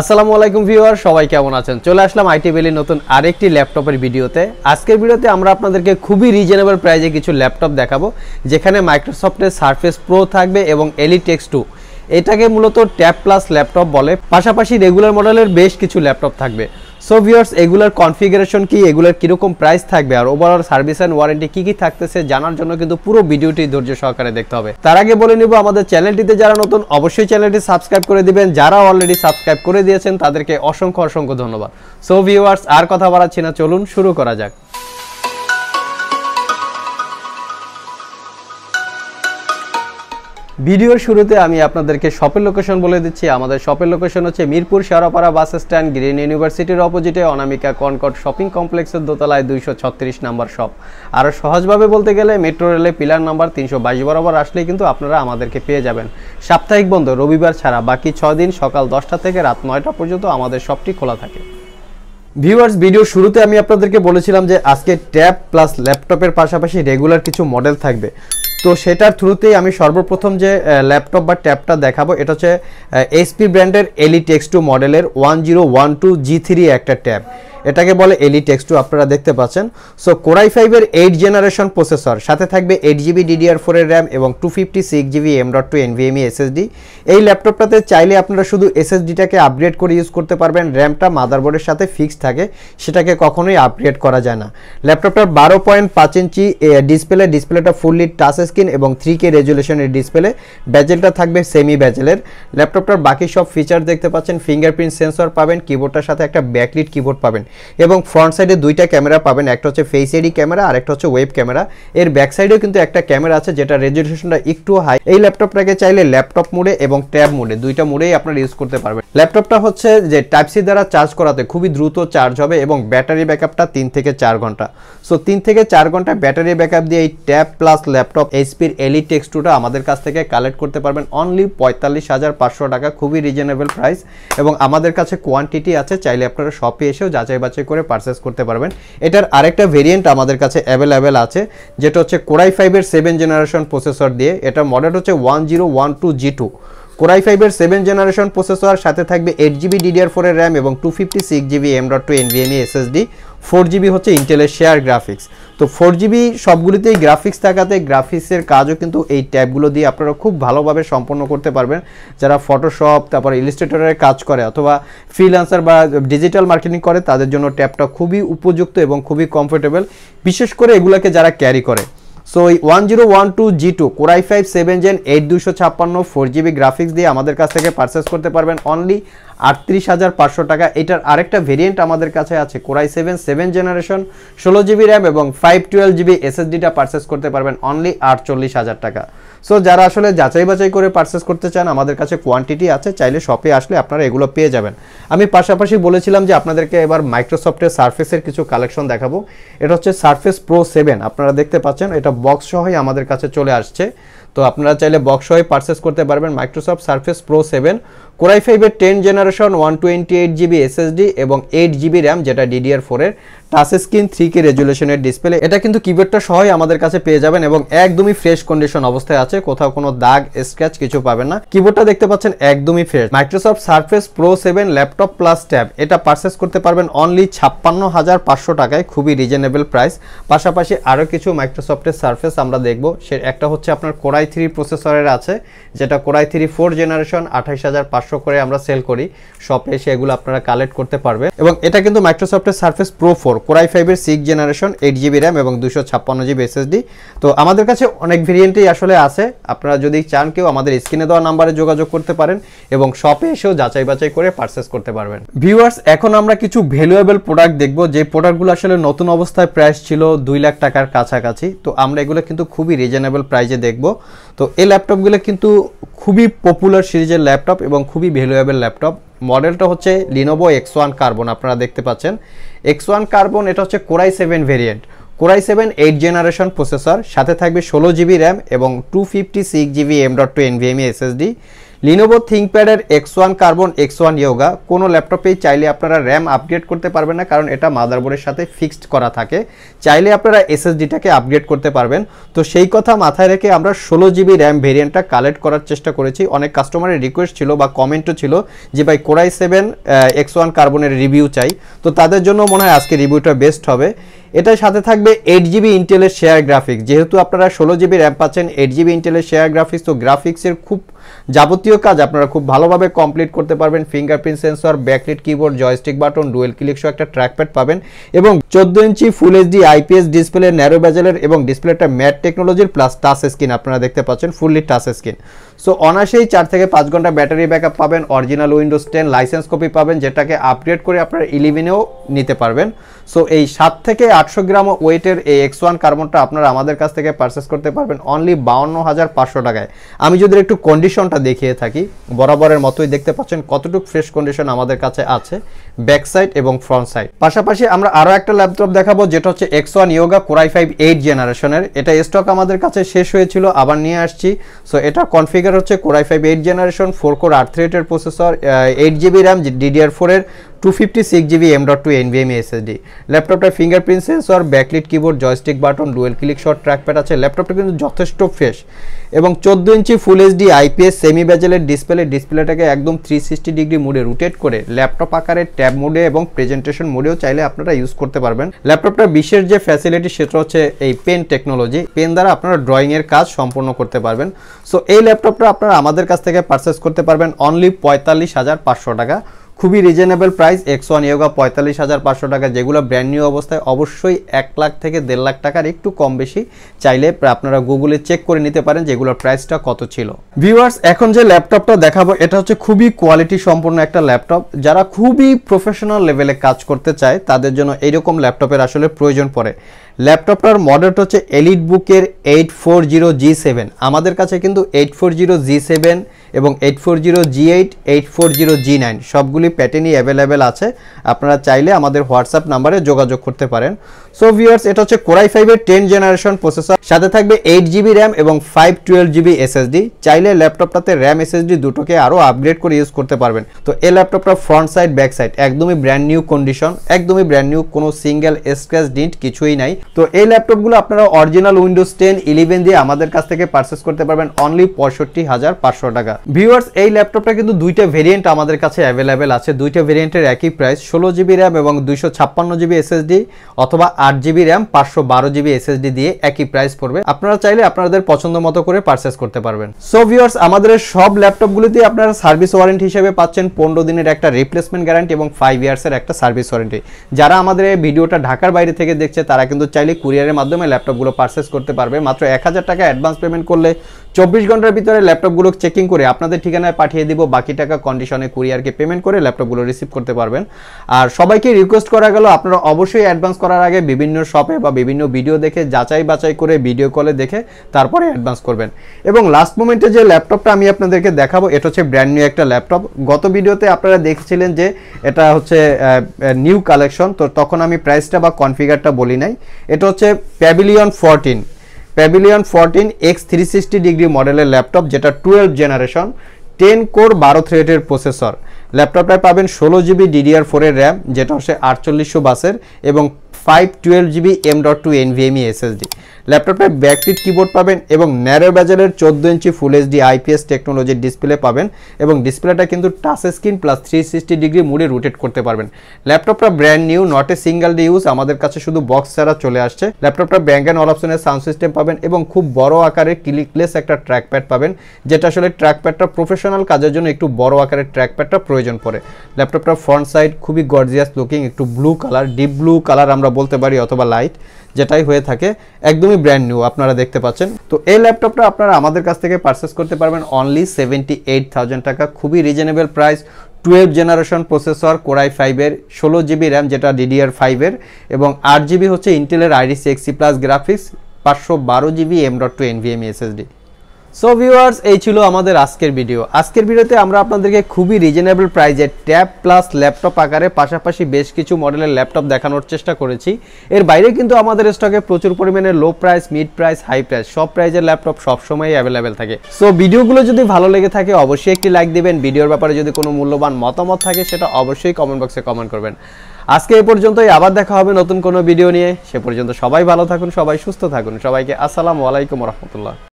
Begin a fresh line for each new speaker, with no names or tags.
আসসালামু আলাইকুম ভিউয়ার সবাই কেমন আছেন চলে আসলাম আইটি বেলির নতুন আরেকটি ল্যাপটপের ভিডিওতে আজকের ভিডিওতে আমরা আপনাদেরকে খুবই রিজনেবল প্রাইজে কিছু ল্যাপটপ দেখাবো যেখানে মাইক্রোসফটের সারফেস প্রো থাকবে এবং এলিটেক্স টু এটাকে মূলত ট্যাব প্লাস ল্যাপটপ বলে পাশাপাশি রেগুলার মডেলের বেশ কিছু ল্যাপটপ থাকবে সো ভিউয়ার্স এগুলার কনফিগারেশন কি এগুলার কীরকম প্রাইস থাকবে আর ওভারঅল সার্ভিস অ্যান্ড ওয়ারেন্টি কী কী থাকতেছে জানার জন্য কিন্তু পুরো ভিডিওটি ধৈর্য সহকারে দেখতে হবে তার আগে বলে নিব আমাদের চ্যানেলটিতে যারা নতুন অবশ্যই চ্যানেলটি সাবস্ক্রাইব করে দিবেন যারা অলরেডি সাবস্ক্রাইব করে দিয়েছেন তাদেরকে অসংখ্য অসংখ্য ধন্যবাদ সো ভিউয়ার্স আর কথা বাড়াচ্ছি না চলুন শুরু করা যাক ভিডিওর শুরুতে আমি আপনাদেরকে শপের লোকেশন বলে দিচ্ছি আমাদের শপের লোকেশন হচ্ছে Mirpur Shewrapara bus stand green ইউনিভার্সিটির অপোজিটে অনামিকা কনকট শপিং কমপ্লেক্সের দোতলায় দুইশো ছত্রিশ নাম্বার শপ আরও সহজভাবে বলতে গেলে মেট্রো রেলে পিলার নাম্বার তিনশো বাইশ বরাবর আসলে কিন্তু আপনারা আমাদেরকে পেয়ে যাবেন সাপ্তাহিক বন্ধ রবিবার ছাড়া বাকি ছয় দিন সকাল দশটা থেকে রাত নয়টা পর্যন্ত আমাদের শপটি খোলা থাকে ভিউয়ার্স ভিডিও শুরুতে আমি আপনাদেরকে বলেছিলাম যে আজকে ট্যাব প্লাস ল্যাপটপের পাশাপাশি রেগুলার কিছু মডেল থাকবে তো সেটার থ্রুতেই আমি সর্বপ্রথম যে ল্যাপটপ বা ট্যাবটা দেখাবো এটা হচ্ছে এসপি ব্র্যান্ডের এলিটেক্স টু মডেলের one zero one two G three একটা ট্যাব এটাকে বলে এলি টেক্স টু আপনারা দেখতে পাচ্ছেন সো কোরাই ফাইভের এইট জেনারেশন প্রসেসর সাথে থাকবে এইট জিবি ডিডিআর ফোরের র্যাম এবং two fifty six GB M dot two NVMe SSD এই ল্যাপটপটাতে চাইলে আপনারা শুধু এসএসডিটাকে আপগ্রেড করে ইউজ করতে পারবেন র্যামটা মাদারবোর্ডের সাথে ফিক্স থাকে সেটাকে কখনোই আপগ্রেড করা যায় না ল্যাপটপটার বারো পয়েন্ট পাঁচ ইঞ্চি ডিসপ্লে ডিসপ্লেটা ফুললি টাচ স্ক্রিন এবং থ্রি কে রেজুলেশনের ডিসপ্লে ব্যাজেলটা থাকবে সেমি ব্যাজেলের ল্যাপটপটার বাকি সব ফিচার দেখতে পাচ্ছেন ফিঙ্গারপ্রিন্ট সেন্সর পাবেন কিবোর্ডটার সাথে একটা ব্যাকলিট কিবোর্ড পাবেন এবং ফ্রন্ট সাইডে দুইটা ক্যামেরা পাবেন একটা হচ্ছে ফেস এডি ক্যামেরা আর একটা হচ্ছে ওয়েব ক্যামেরা এর ব্যাক সাইডেও কিন্তু একটা ক্যামেরা আছে যেটা রেজুলেশনটা একটু হাই এই ল্যাপটপটাকে চাইলে ল্যাপটপ মোডে এবং ট্যাব মোডে দুইটা মোডেই আপনারা ইউজ করতে পারবেন ল্যাপটপটা হচ্ছে যে টাইপ সি দ্বারা চার্জ করাতে খুবই দ্রুত চার্জ হবে এবং ব্যাটারি ব্যাকআপটা তিন থেকে চার ঘন্টা সো তিন থেকে চার ঘন্টা ব্যাটারি ব্যাকআপ দিয়ে এই ট্যাব প্লাস ল্যাপটপ এইচপির এলি টুটা আমাদের কাছ থেকে কালেক্ট করতে পারবেন অনলি পঁয়তাল্লিশ হাজার পাঁচশো টাকা খুবই রিজনেবল প্রাইস এবং আমাদের কাছে কোয়ান্টিটি আছে চাইলে আপনারা শপে এসেও যাচাই বাছাই করে পারচেস করতে পারবেন এটার আরেকটা ভেরিয়েন্ট আমাদের কাছে অ্যাভেলেবেল আছে যেটা হচ্ছে কোরাই ফাইভের সেভেন জেনারেশন প্রসেসর দিয়ে এটা মডেল হচ্ছে one zero one two G two core i ফাইভের সেভেন জেনারেশন প্রসেসর সাথে থাকবে এইট জিবি ডিডিআর ফোরের র্যাম এবং two fifty six GB M dot two NVMe SSD four GB হচ্ছে ইন্টেলের শেয়ার গ্রাফিক্স তো ফোর জিবি সবগুলিতেই গ্রাফিক্স থাকাতে গ্রাফিক্সের কাজও কিন্তু এই ট্যাবগুলো দিয়ে আপনারা খুব ভালোভাবে সম্পন্ন করতে পারবেন যারা ফটোশপ তারপর ইলিস্ট্রেটরের কাজ করে অথবা ফ্রিলান্সার বা ডিজিটাল মার্কেটিং করে তাদের জন্য ট্যাবটা খুবই উপযুক্ত এবং খুবই কমফোর্টেবল বিশেষ করে এগুলোকে যারা ক্যারি করে সো এই one zero one two G two core i five seven gen eight দুশো ছাপ্পান্ন ফোর জিবি গ্রাফিক্স দিয়ে আমাদের কাছ থেকে পারচেস করতে পারবেন অনলি আটত্রিশ হাজার পাঁচশো টাকা এটার আরেকটা ভেরিয়েন্ট আমাদের কাছে আছে কোরাই সেভেন সেভেন জেনারেশন ষোলো জিবি র্যাম এবং ফাইভ টুয়েলভ জিবি এসএসডিটা পারচেস করতে পারবেন অনলি আটচল্লিশ হাজার টাকা সো যারা আসলে যাচাই বাছাই করে পারচেস করতে চান আমাদের কাছে কোয়ান্টিটি আছে চাইলে শপে আসলে আপনারা এগুলো পেয়ে যাবেন আমি পাশাপাশি বলেছিলাম যে আপনাদেরকে এবার মাইক্রোসফটের সার্ফেসের কিছু কালেকশন দেখাবো এটা হচ্ছে সার্ফেস প্রো সেভেন আপনারা দেখতে পাচ্ছেন এটা বক্স সহই আমাদের কাছে চলে আসছে তো আপনারা চাইলে বক্স সহই পারচেস করতে পারবেন Microsoft Surface Pro seven core i ফাইভের ten generation one twenty eight GB SSD এবং এইট জিবি র্যাম যেটা ডিডিআর ফোরের টাচ স্ক্রিন থ্রি কে রেজুলেশনের ডিসপ্লে এটা কিন্তু কিবোর্ডটা সহই আমাদের কাছে পেয়ে যাবেন এবং একদমই ফ্রেশ কন্ডিশন অবস্থায় আছে আছে কোথাও কোনো দাগ স্ক্র্যাচ কিছু পাবেন না কিবোর্ডটা দেখতে পাচ্ছেন একদমই fresh Microsoft Surface Pro seven laptop plus tab এটা পারচেস করতে পারবেন অনলি ছাপ্পান্ন হাজার পাঁচশো টাকায় খুবই রিজনেবল প্রাইস পাশাপাশি আরও কিছু মাইক্রোসফটের সার্ফেস আমরা দেখব সে একটা হচ্ছে আপনার কোরাই থ্রি প্রসেসরের আছে যেটা কোরাই থ্রি ফোর জেনারেশন আঠাইশ হাজার পাঁচশো করে আমরা সেল করি শপে এসে এগুলো আপনারা কালেক্ট করতে পারবেন এবং এটা কিন্তু মাইক্রোসফটের সার্ফেস প্রো ফোর কোরাই ফাইভের six generation eight GB RAM এবং দুশো ছাপ্পান্ন জিবি এসএসডি তো আমাদের কাছে অনেক ভেরিয়েন্টই আসলে আছে আছে আপনারা যদি চান কেউ আমাদের স্ক্রিনে দেওয়া নাম্বারে যোগাযোগ করতে পারেন এবং শপে এসেও যাচাই বাছাই করে পারচেস করতে পারবেন ভিউয়ার্স এখন আমরা কিছু ভ্যালুয়েবল প্রোডাক্ট দেখব যে প্রোডাক্টগুলো আসলে নতুন অবস্থায় প্রাইস ছিল দুই লাখ টাকার কাছাকাছি তো আমরা এগুলো কিন্তু খুবই রিজনেবল প্রাইজে দেখব তো এই ল্যাপটপগুলো কিন্তু খুবই পপুলার সিরিজের ল্যাপটপ এবং খুবই ভ্যালুয়েবল ল্যাপটপ মডেলটা হচ্ছে লিনোভো এক্স ওয়ান কার্বন আপনারা দেখতে পাচ্ছেন এক্স ওয়ান কার্বন এটা হচ্ছে core i seven variant core i seven eight generation processor সাথে থাকবে ষোলো জিবি র্যাম এবং two fifty six GB M dot two NVMe SSD Lenovo থিঙ্কপ্যাডের X one carbon X one Yoga কোনো ল্যাপটপেই চাইলে আপনারা র্যাম আপগ্রেড করতে পারবেন না কারণ এটা মাদারবোর্ডের সাথে ফিক্সড করা থাকে চাইলে আপনারা এসএসডিটাকে আপগ্রেড করতে পারবেন তো সেই কথা মাথায় রেখে আমরা ষোলো জিবি র্যাম ভেরিয়েন্টটা কালেক্ট করার চেষ্টা করেছি অনেক কাস্টমারের রিকোয়েস্ট ছিল বা কমেন্টও ছিল যে ভাই কোরাই সেভেন এক্স ওয়ান কার্বনের রিভিউ চাই তো তাদের জন্য মনে হয় আজকে রিভিউটা বেস্ট হবে এটার সাথে থাকবে এইট জিবি ইন্টেলের শেয়ার গ্রাফিক্স যেহেতু আপনারা ষোলো জিবি র্যাম পাচ্ছেন এইট জিবি ইন্টেলের শেয়ার গ্রাফিক্স তো গ্রাফিক্সের খুব যাবতীয় কাজ আপনারা খুব ভালোভাবে কমপ্লিট করতে পারবেন fingerprint sensor backlit keyboard joystick button dual click সহ একটা ট্র্যাকপ্যাড পাবেন এবং চোদ্দ inch full HD IPS display narrow ব্যাজেলের এবং ডিসপ্লেটা ম্যাট টেকনোলজির প্লাস টাচ স্ক্রিন আপনারা দেখতে পাচ্ছেন ফুললি টাচ স্ক্রিন সো অনাসেই চার থেকে পাঁচ ঘন্টা ব্যাটারি ব্যাকআপ পাবেন original Windows ten license copy পাবেন যেটাকে আপগ্রেড করে আপনারা ইলেভেনেও নিতে পারবেন সো এই সাত থেকে আটশো গ্রাম ওয়েটের এই এক্স ওয়ান কার্বনটা আপনারা আমাদের কাছ থেকে পারচেস করতে পারবেন অনলি বাউন্ন হাজার পাঁচশো টাকায় আমি যদি একটু কন্ডিশনটা দেখিয়ে থাকি বরাবরের মতোই দেখতে পাচ্ছেন কতটুকু ফ্রেশ কন্ডিশন আমাদের কাছে আছে ব্যাক সাইড এবং ফ্রন্ট সাইড পাশাপাশি আমরা আরও একটা ল্যাপটপ দেখাবো যেটা হচ্ছে X one Yoga core i five eight জেনারেশনের এটা স্টক আমাদের কাছে শেষ হয়েছিল আবার নিয়ে আসছি সো এটা কনফিগার হচ্ছে core i five eight generation four core আর থ্রি এইটের processor eight GB RAM DDR ফোরের 256 GB M.2 NVMe SSD ল্যাপটপটা fingerprint sensor backlit keyboard joystick button dual click শট ট্র্যাকপ্যাড আছে ল্যাপটপটা কিন্তু যথেষ্ট ফ্রেশ এবং 14 inch full HD IPS semi ব্যাজেলের ডিসপ্লে ডিসপ্লেটাকে একদম 360 ডিগ্রি মোডে রোটেট করে ল্যাপটপ আকারে ট্যাব মোডে এবং প্রেজেন্টেশন মোডেও চাইলে আপনারা ইউজ করতে পারবেন ল্যাপটপটা বিশেষ যে ফ্যাসিলিটি সেটা হচ্ছে এই পেন টেকনোলজি পেন দ্বারা আপনারা ড্রয়িংয়ের কাজ সম্পূর্ণ করতে পারবেন সো এই ল্যাপটপটা আপনারা আমাদের কাছ থেকে পারচেস করতে পারবেন অনলি পঁয়তাল্লিশ হাজার পাঁচশো টাকা খুবই reasonable price X one Yoga পঁয়তাল্লিশ হাজার পাঁচশো টাকা যেগুলো ব্র্যান্ড নিউ অবস্থায় অবশ্যই এক লাখ থেকে দেড় লাখ টাকার একটু কম বেশি চাইলে আপনারা গুগলে চেক করে নিতে পারেন যেগুলোর প্রাইসটা কত ছিল ভিউয়ার্স এখন যে ল্যাপটপটা দেখাবো এটা হচ্ছে খুবই কোয়ালিটি সম্পন্ন একটা ল্যাপটপ যারা খুবই প্রফেশনাল লেভেলে কাজ করতে চায় তাদের জন্য এইরকম ল্যাপটপের আসলে প্রয়োজন পড়ে ল্যাপটপটার মডেলটা হচ্ছে এলিট বুকের eight four zero G seven আমাদের কাছে কিন্তু eight four zero G seven এবং eight four zero G eight eight four zero G nine সবগুলি প্যাটেনই অ্যাভেলেবেল আছে আপনারা চাইলে আমাদের হোয়াটসঅ্যাপ নাম্বারে যোগাযোগ করতে পারেন সো ভিউয়ার্স এটা হচ্ছে কোরাই ফাইভের টেন জেনারেশন প্রসেসর সাথে থাকবে এইট জিবি র্যাম এবং ফাইভ টুয়েলভ জিবি এসএসডি চাইলে ল্যাপটপটাতে র্যাম এসএসডি দুটোকে আরও আপগ্রেড করে ইউজ করতে পারবেন তো এই ল্যাপটপটা ফ্রন্ট সাইড ব্যাক সাইড একদমই ব্র্যান্ড নিউ কন্ডিশন একদমই ব্র্যান্ড নিউ কোনো সিঙ্গেল স্ক্র্যাচ ডিন্ট কিছুই নাই তো এই ল্যাপটপগুলো আপনারা অরিজিনাল উইন্ডোজ টেন ইলেভেন দিয়ে আমাদের কাছ থেকে পারচেস করতে পারবেন অনলি পঁয়ষট্টি হাজার পাঁচশো টাকা ভিউয়ার্স এই ল্যাপটপটা কিন্তু দুইটা ভেরিয়েন্ট আমাদের কাছে অ্যাভেলেবেল আছে দুইটা ভেরিয়েন্টের একই প্রাইস ষোলো জিবি র্যাম এবং দুইশো ছাপ্পান্ন জিবি এসএসডি অথবা আট জিবি র্যাম পাঁচশো বারো জিবি এসএসডি দিয়ে একই প্রাইস পড়বে আপনারা চাইলে আপনাদের পছন্দ মতো করে পারচেস করতে পারবেন সো ভিওর্স আমাদের সব ল্যাপটপগুলিতে আপনারা সার্ভিস ওয়ারেন্টি হিসেবে পাচ্ছেন পনেরো দিনের একটা রিপ্লেসমেন্ট গ্যারান্টি এবং ফাইভ ইয়ার্সের একটা সার্ভিস ওয়ারেন্টি যারা আমাদের এই ভিডিওটা ঢাকার বাইরে থেকে দেখছে তারা কিন্তু চাইলে কুরিয়ারের মাধ্যমে ল্যাপটপগুলো পারচেস করতে পারবে মাত্র এক হাজার টাকা অ্যাডভান্স পেমেন্ট করলে চব্বিশ ঘন্টার ভিতরে ল্যাপটপগুলো চেকিং করে আপনাদের ঠিকানায় পাঠিয়ে দিব বাকি টাকা কন্ডিশনে কুরিয়ারকে পেমেন্ট করে ল্যাপটপগুলো রিসিভ করতে পারবেন আর সবাইকে রিকোয়েস্ট করা গেল আপনারা অবশ্যই অ্যাডভান্স করার আগে বিভিন্ন শপে বা বিভিন্ন ভিডিও দেখে যাচাই বাছাই করে ভিডিও কলে দেখে তারপরে অ্যাডভান্স করবেন এবং লাস্ট মোমেন্টে যে ল্যাপটপটা আমি আপনাদেরকে দেখাবো এটা হচ্ছে ব্র্যান্ড নিউ একটা ল্যাপটপ গত ভিডিওতে আপনারা দেখছিলেন যে এটা হচ্ছে নিউ কালেকশন তো তখন আমি প্রাইসটা বা কনফিগারটা বলি নাই এটা হচ্ছে Pavilion fourteen Pavilion fourteen X three sixty degree মডেলের ল্যাপটপ যেটা টুয়েলভ জেনারেশন টেন কোর বারো থ্রেডের প্রসেসর ল্যাপটপটায় পাবেন ষোলো জিবি ডিডিআর ফোরের র্যাম যেটা হচ্ছে আটচল্লিশশো বাসের এবং five twelve GB M dot two NVMe SSD ল্যাপটপে ব্যাকটিড কিবোর্ড পাবেন এবং ন্যারো ব্যাজারের চোদ্দো ইঞ্চি ফুল এইচডি আইপিএস টেকনোলজির ডিসপ্লে পাবেন এবং ডিসপ্লেটা কিন্তু touch screen plus three sixty degree মুডে রোটেট করতে পারবেন ল্যাপটপটা brand new not a single use আমাদের কাছে শুধু বক্স ছাড়া চলে আসছে ল্যাপটপটা ব্যাঙ্ক অ্যান্ড অল অপশনের সাউন্ড সিস্টেম পাবেন এবং খুব বড় আকারের ক্লিকলেস একটা ট্র্যাকপ্যাড পাবেন যেটা আসলে ট্র্যাকপ্যাডটা প্রফেশনাল কাজের জন্য একটু বড় আকারের ট্র্যাকপ্যাডটা প্রয়োজন পড়ে ল্যাপটপটা ফ্রন্ট সাইড খুবই গর্জিয়াস লুকিং একটু blue colour deep blue colour আমরা বলতে পারি অথবা লাইট যেটাই হয়ে থাকে একদমই ব্র্যান্ড নিউ আপনারা দেখতে পাচ্ছেন তো এই ল্যাপটপটা আপনারা আমাদের কাছ থেকে পারচেস করতে পারবেন অনলি সেভেন্টি এইট থাউজেন্ড টাকা খুবই reasonable price twelve generation processor core i ফাইভের ষোলো জিবি র্যাম যেটা ডিডিআর ফাইভের এবং আট জিবি হচ্ছে ইন্টেলের আইডিসি এক্সি প্লাস গ্রাফিক্স পাঁচশো বারো GB M dot two NVMe SSD so viewers এই ছিল আমাদের আজকের ভিডিও আজকের ভিডিওতে আমরা আপনাদেরকে খুবই রিজনেবল প্রাইজে ট্যাব প্লাস ল্যাপটপ আকারে পাশাপাশি বেশ কিছু মডেলের ল্যাপটপ দেখানোর চেষ্টা করেছি এর বাইরে কিন্তু আমাদের স্টকে প্রচুর পরিমাণে low price mid price high price সব প্রাইজের ল্যাপটপ সবসময় অ্যাভেলেবেল থাকে সো ভিডিওগুলো যদি ভালো লেগে থাকে অবশ্যই একটি লাইক দিবেন ভিডিওর ব্যাপারে যদি কোনো মূল্যবান মতামত থাকে সেটা অবশ্যই কমেন্ট বক্সে কমেন্ট করবেন আজকে এ পর্যন্তই আবার দেখা হবে নতুন কোনো ভিডিও নিয়ে সে পর্যন্ত সবাই ভালো থাকুন সবাই সুস্থ থাকুন সবাইকে আসসালামু আলাইকুম রহমতুল্লাহ